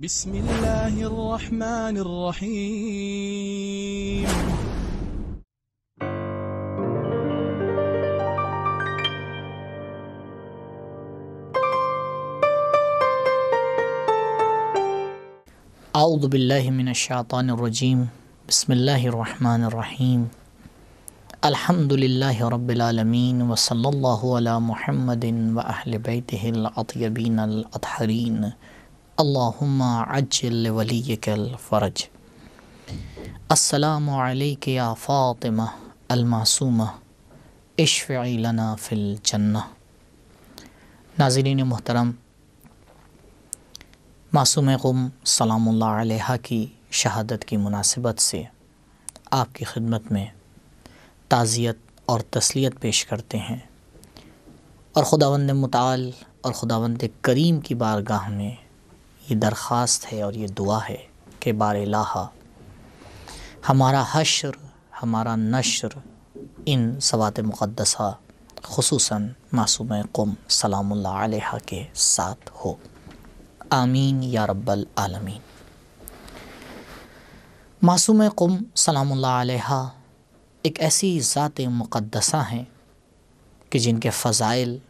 بسم الله الرحمن الرحيم أعوذ بالله من الشيطان الرجيم بسم الله الرحمن الرحيم الحمد لله رب العالمين وصلى الله على محمد وأهل بيته الأطيبين الأطهرين अल्लाज अज्जिल वलीकल फ़रज अस्सलाम फ़ातिमा अलमासूमा इश्फ़ी जन्ना नाजरीन मोहतरम मासूम गुम सलाम की शहादत की मुनासिबत से आपकी खिदमत में ताज़ियत और तसलीत पेश करते हैं और ख़ुदावंद मताल और ख़ुदावंद करीम की बारगाह में ये दरख्वास्त है और ये दुआ है कि बार ला हमारा हशर हमारा नशर इन सवात मुक़दसा खसूस मासूम कम सलाम के साथ हो आमीन या रब्बल आलमीन मासूम कम सलाम एक ऐसी ज़ात मुक़दसा हैं कि जिनके फ़ज़ाइल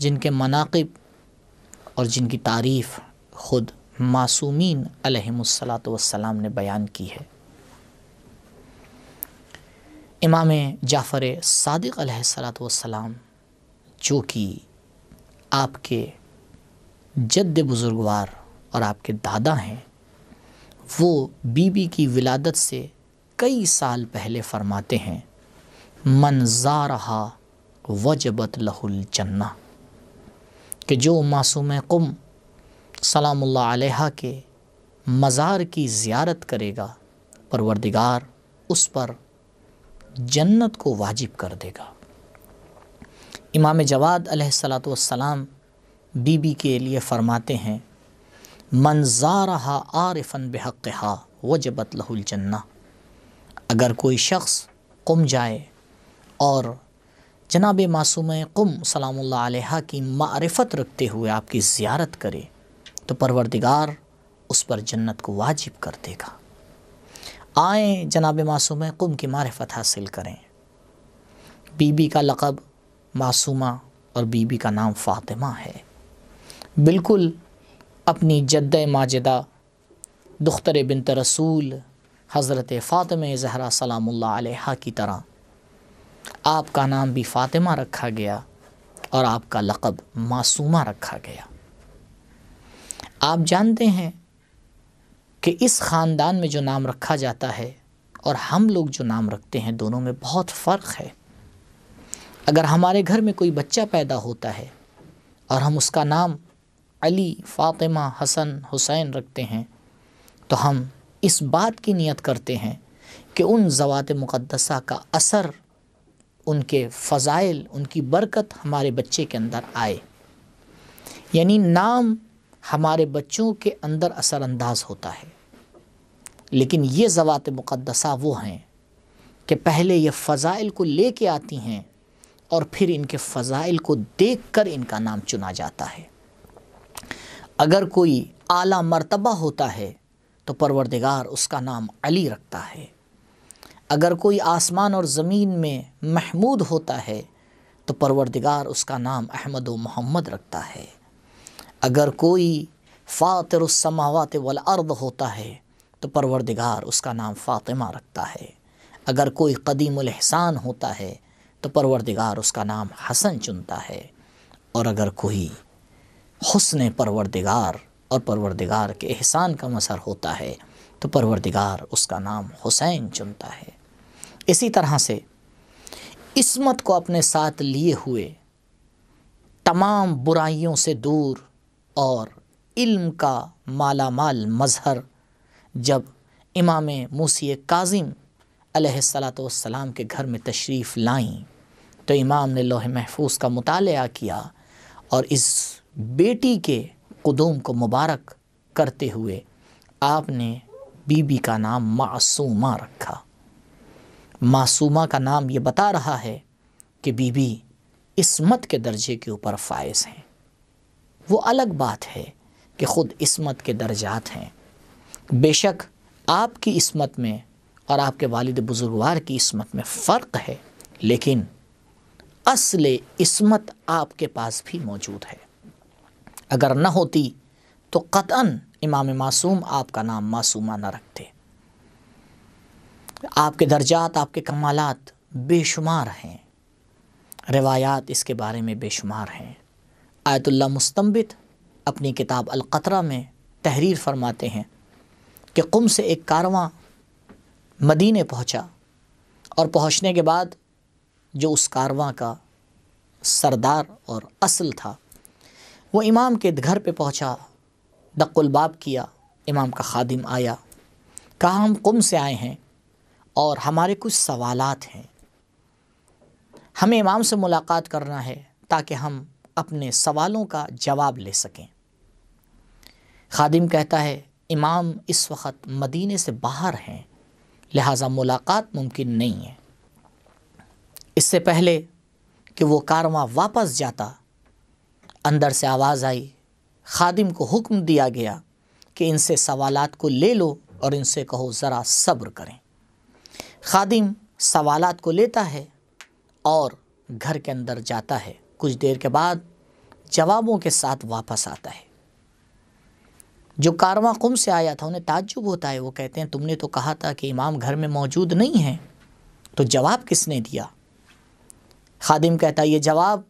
जिनके मनाकब और जिनकी तारीफ़ ख़ुद मासूमीन अलहमसलात वसलाम ने बयान की है इमाम जाफ़र सदक सलात वसलाम जो कि आपके जद बुज़ुर्गवार और आपके दादा हैं वो बीबी की विलादत से कई साल पहले फरमाते हैं मनजा रहा वजबत लहुल जन्ना कि जो मासूम कुम सलामुल्लाह अलैहा के मज़ार की ज़ियारत करेगा परवरदिगार उस पर जन्नत को वाजिब कर देगा इमाम जवाद सलाम बीबी के लिए फ़रमाते हैं मनज़ारहा आरफन बहक़ हा वजबत लहुलजन्ना अगर कोई शख्स कुम जाए और जनाब मासूम कुम सलाम की मारफ़त रखते हुए आपकी ज़्यारत करे तो परवरदिगार उस पर जन्नत को वाजिब कर देगा आए जनाब मासूम कुम की मारफत हासिल करें बीबी का लक़ब मासूमा और बीबी का नाम फ़ातिमा है बिल्कुल अपनी जद्द माजदा दुख्तर बिनत रसूल हज़रत फ़ातिम ज़हरा सलाम की तरह आपका नाम भी फ़ातिमा रखा गया और आपका लक़ब मासूमा रखा गया आप जानते हैं कि इस ख़ानदान में जो नाम रखा जाता है और हम लोग जो नाम रखते हैं दोनों में बहुत फ़र्क है अगर हमारे घर में कोई बच्चा पैदा होता है और हम उसका नाम अली फ़ातिमा हसन हुसैन रखते हैं तो हम इस बात की नियत करते हैं कि उन ज़वात मुक़दसा का असर उनके फ़ज़ाइल उनकी बरकत हमारे बच्चे के अंदर आए यानी नाम हमारे बच्चों के अंदर असरानंदाज होता है लेकिन ये ज़वात मुक़दसा वो हैं कि पहले ये फ़ज़ाइल को ले कर आती हैं और फिर इनके फ़ज़ाइल को देख कर इनका नाम चुना जाता है अगर कोई आला मरतबा होता है तो परवरदिगार उसका नाम अली रखता है अगर कोई आसमान और ज़मीन में महमूद होता है तो परवरदिगार उसका नाम अहमद व मोहम्मद रखता है अगर कोई फ़ातर समावत वल अर्द होता है तो परवरदिगार उसका नाम फ़ातिमा रखता है अगर कोई कदीमलहसान होता है तो परवरदिगार उसका नाम हसन चुनता है और अगर कोई हसन परवरदिगार और परवरदिगार के एहसान का मसर होता है तो परवरदिगार उसका नाम हुसैन चुनता है इसी तरह से इसमत को अपने साथ लिए हुए तमाम बुराइयों से दूर और इल्म का मालामाल मज़हर जब इमाम मूसी काजिम सलाम के घर में तशरीफ़ लाईं तो इमाम ने लोह महफूज का मताल किया और इस बेटी के कदूम को मुबारक करते हुए आपने बीबी का नाम मासूमा रखा मासूमा का नाम ये बता रहा है कि बीबी इसमत के दर्जे के ऊपर फायज़ हैं वो अलग बात है कि ख़ुद इसमत के दर्जात हैं बेशक आपकी इसमत में और आपके वालिद बुज़ुर्गवार की इसमत में फ़र्क है लेकिन असल इसमत आपके पास भी मौजूद है अगर न होती तो कतन इमाम मासूम आपका नाम मासूमा न रखते आपके दर्जात आपके कमालत बेशुमार हैं रिवायात इसके बारे में बेशुमार हैं आयतुल्ला मुस्तम्बित अपनी किताब अलकतरा में तहरीर फरमाते हैं कि कुम से एक कारवां मदीने पहुंचा और पहुंचने के बाद जो उस कारवां का सरदार और असल था वो इमाम के घर पे पहुंचा दक्लबाब किया इमाम का खादिम आया कहा हम कुम से आए हैं और हमारे कुछ सवालात हैं हमें इमाम से मुलाकात करना है ताकि हम अपने सवालों का जवाब ले सकें खादिम कहता है इमाम इस वक्त मदीने से बाहर हैं लिहाजा मुलाकात मुमकिन नहीं है इससे पहले कि वो कारवां वापस जाता अंदर से आवाज़ आई खादिम को हुक्म दिया गया कि इनसे सवालात को ले लो और इनसे कहो ज़रा सब्र करें खादिम सवालात को लेता है और घर के अंदर जाता है कुछ देर के बाद जवाबों के साथ वापस आता है जो कारवा कुम से आया था उन्हें ताज्जुब होता है वो कहते हैं तुमने तो कहा था कि इमाम घर में मौजूद नहीं है तो जवाब किसने दिया खादिम कहता ये जवाब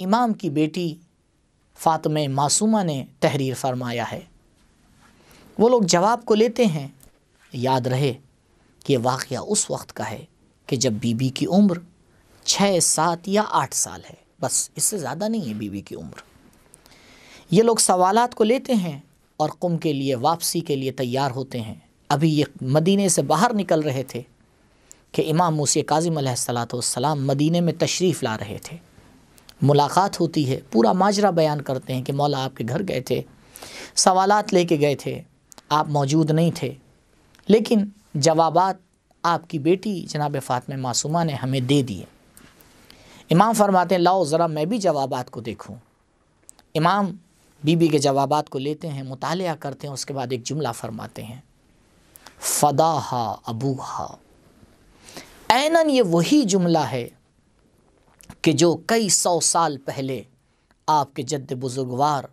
इमाम की बेटी फ़ातम मासूमा ने तहरीर फरमाया है वो लोग जवाब को लेते हैं याद रहे कि यह वाक़ उस वक्त का है कि जब बीबी की उम्र छः सात या आठ साल है बस इससे ज़्यादा नहीं है बीवी की उम्र ये लोग सवालात को लेते हैं और कुम के लिए वापसी के लिए तैयार होते हैं अभी ये मदीने से बाहर निकल रहे थे कि इमाम मूसी काजिम सलाम मदीने में तशरीफ़ ला रहे थे मुलाकात होती है पूरा माजरा बयान करते हैं कि मौला आपके घर गए थे सवालात लेके गए थे आप मौजूद नहीं थे लेकिन जवाब आपकी बेटी जनाब फ़ातम मासूमा ने हमें दे दिए इमाम फरमाते हैं लाओ ज़रा मैं भी जवाबात को देखूँ इमाम बीबी के जवाबात को लेते हैं मुताल करते हैं उसके बाद एक जुमला फरमाते हैं फ़दा हा अबू हा ऐनन ये वही जुमला है कि जो कई सौ साल पहले आपके जद बुज़ुर्गवार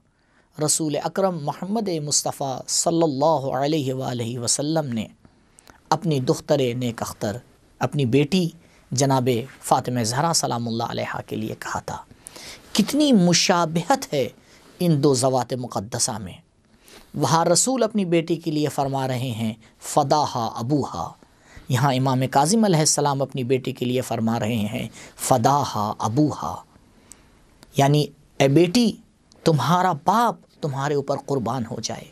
रसूल अकरम मोहम्मद मुस्तफ़ा सल्लल्लाहु अलैहि वसल्लम ने अपनी दुख्तर नेक अख्तर अपनी बेटी जनाब फ़ातिम ज़हरा सलामुल्लाह के लिए कहा था कितनी मुशाबहत है इन दो जवात मुक़दसा में वहाँ रसूल अपनी बेटी के लिए फरमा रहे हैं फ़दाहा अबूहा यहाँ इमाम काजिम सलाम अपनी बेटी के लिए फरमा रहे हैं फ़दाहा अबूहा यानी ए बेटी तुम्हारा बाप तुम्हारे ऊपर क़ुरबान हो जाए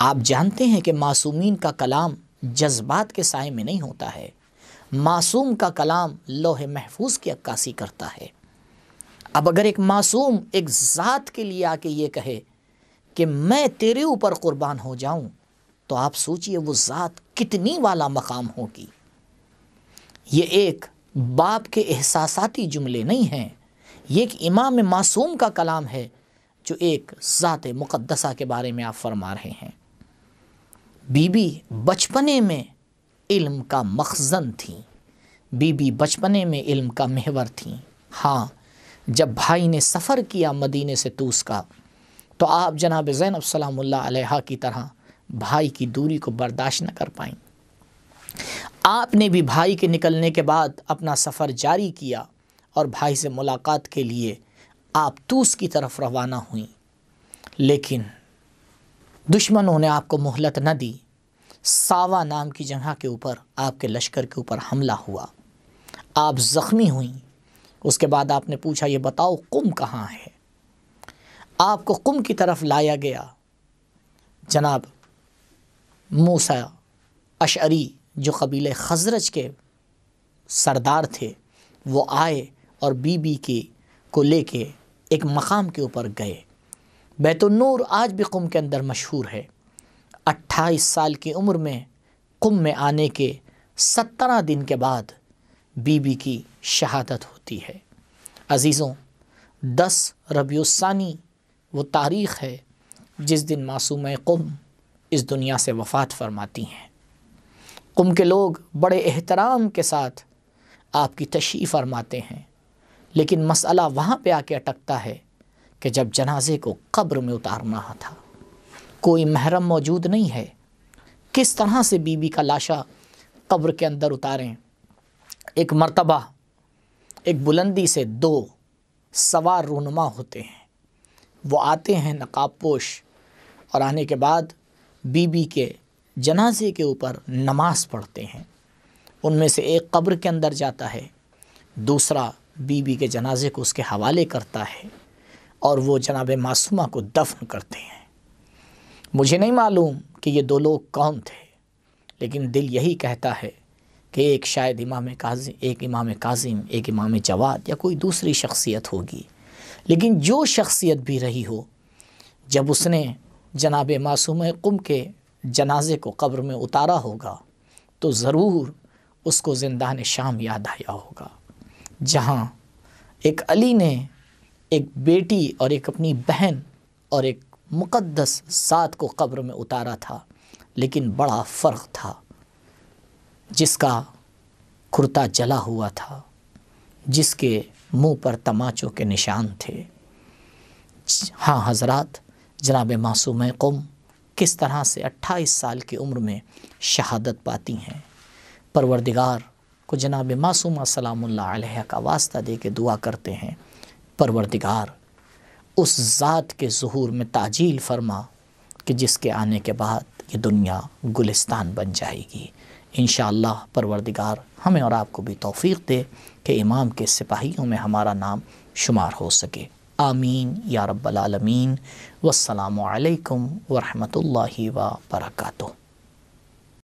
आप जानते हैं कि मासूमिन का कलाम जज्बात के साय में नहीं होता है मासूम का कलाम लोह महफूज की अक्कासी करता है अब अगर एक मासूम एक ज़ात के लिए आके ये कहे कि मैं तेरे ऊपर क़ुरबान हो जाऊं तो आप सोचिए वो ज़ात कितनी वाला मकाम होगी ये एक बाप के एहसासाती जुमले नहीं हैं ये एक इमाम मासूम का कलाम है जो एक ज़ात मुक़दसा के बारे में आप फरमा रहे हैं बीबी बचपने में इल्म का मखजन थी बीबी बचपने में इल्म का महवर थी हाँ जब भाई ने सफ़र किया मदीने से तूस का तो आप जनाब ज़ैनब सलाम्ला की तरह भाई की दूरी को बर्दाश्त न कर पाई आपने भी भाई के निकलने के बाद अपना सफ़र जारी किया और भाई से मुलाकात के लिए आप तूस की तरफ रवाना हुई लेकिन दुश्मनों ने आपको मोहलत न दी सावा नाम की जगह के ऊपर आपके लश्कर के ऊपर हमला हुआ आप ज़ख्मी हुई उसके बाद आपने पूछा ये बताओ कुम कहाँ है आपको कुम की तरफ लाया गया जनाब मूसा अशरी जो कबीले खजरज के सरदार थे वो आए और बीबी के को लेके एक मकाम के ऊपर गए बैतुलनूर आज भी कुम के अंदर मशहूर है अट्ठाईस साल की उम्र में कुम में आने के सत्रह दिन के बाद बीबी की शहादत होती है अज़ीज़ों दस रबियसानी वो तारीख़ है जिस दिन मासूम कुम इस दुनिया से वफ़ात फरमाती हैं कुम के लोग बड़े एहतराम के साथ आपकी तशी फरमाते हैं लेकिन मसला वहाँ पे आके अटकता है कि जब जनाजे को कब्र में उतारना था कोई महरम मौजूद नहीं है किस तरह से बीबी का लाशा कब्र के अंदर उतारें एक मर्तबा एक बुलंदी से दो सवार रूनमा होते हैं वो आते हैं नकाब पोश और आने के बाद बीबी के जनाजे के ऊपर नमाज पढ़ते हैं उनमें से एक कब्र के अंदर जाता है दूसरा बीबी के जनाजे को उसके हवाले करता है और वो जनाब मासूमा को दफन करते हैं मुझे नहीं मालूम कि ये दो लोग कौन थे लेकिन दिल यही कहता है कि एक शायद इमाम काजिम एक इमाम काजिम एक इमाम जवाद या कोई दूसरी शख्सियत होगी लेकिन जो शख्सियत भी रही हो जब उसने जनाब मासूम कुम के जनाजे को कब्र में उतारा होगा तो ज़रूर उसको जिंदा ने शाम याद आया होगा जहाँ एक अली ने एक बेटी और एक अपनी बहन और एक मुक़दस सात को कब्र में उतारा था लेकिन बड़ा फ़र्क था जिसका कुर्ता जला हुआ था जिसके मुंह पर तमाचों के निशान थे हाँ हजरत जनाब मासूम कुम किस तरह से 28 साल की उम्र में शहादत पाती हैं परवरदिगार को जनाब मासूम सलाम का वास्ता दे के दुआ करते हैं परवरदिगार उस ज़ात के जहूर में ताजील फरमा कि जिसके आने के बाद ये दुनिया गुलिस्तान बन जाएगी इन परवरदिगार हमें और आपको भी तोफ़ी दे कि इमाम के सिपाहियों में हमारा नाम शुमार हो सके आमीन या रब्बल आलमीन वसलाम अलैकुम वरहमतुल्लाहि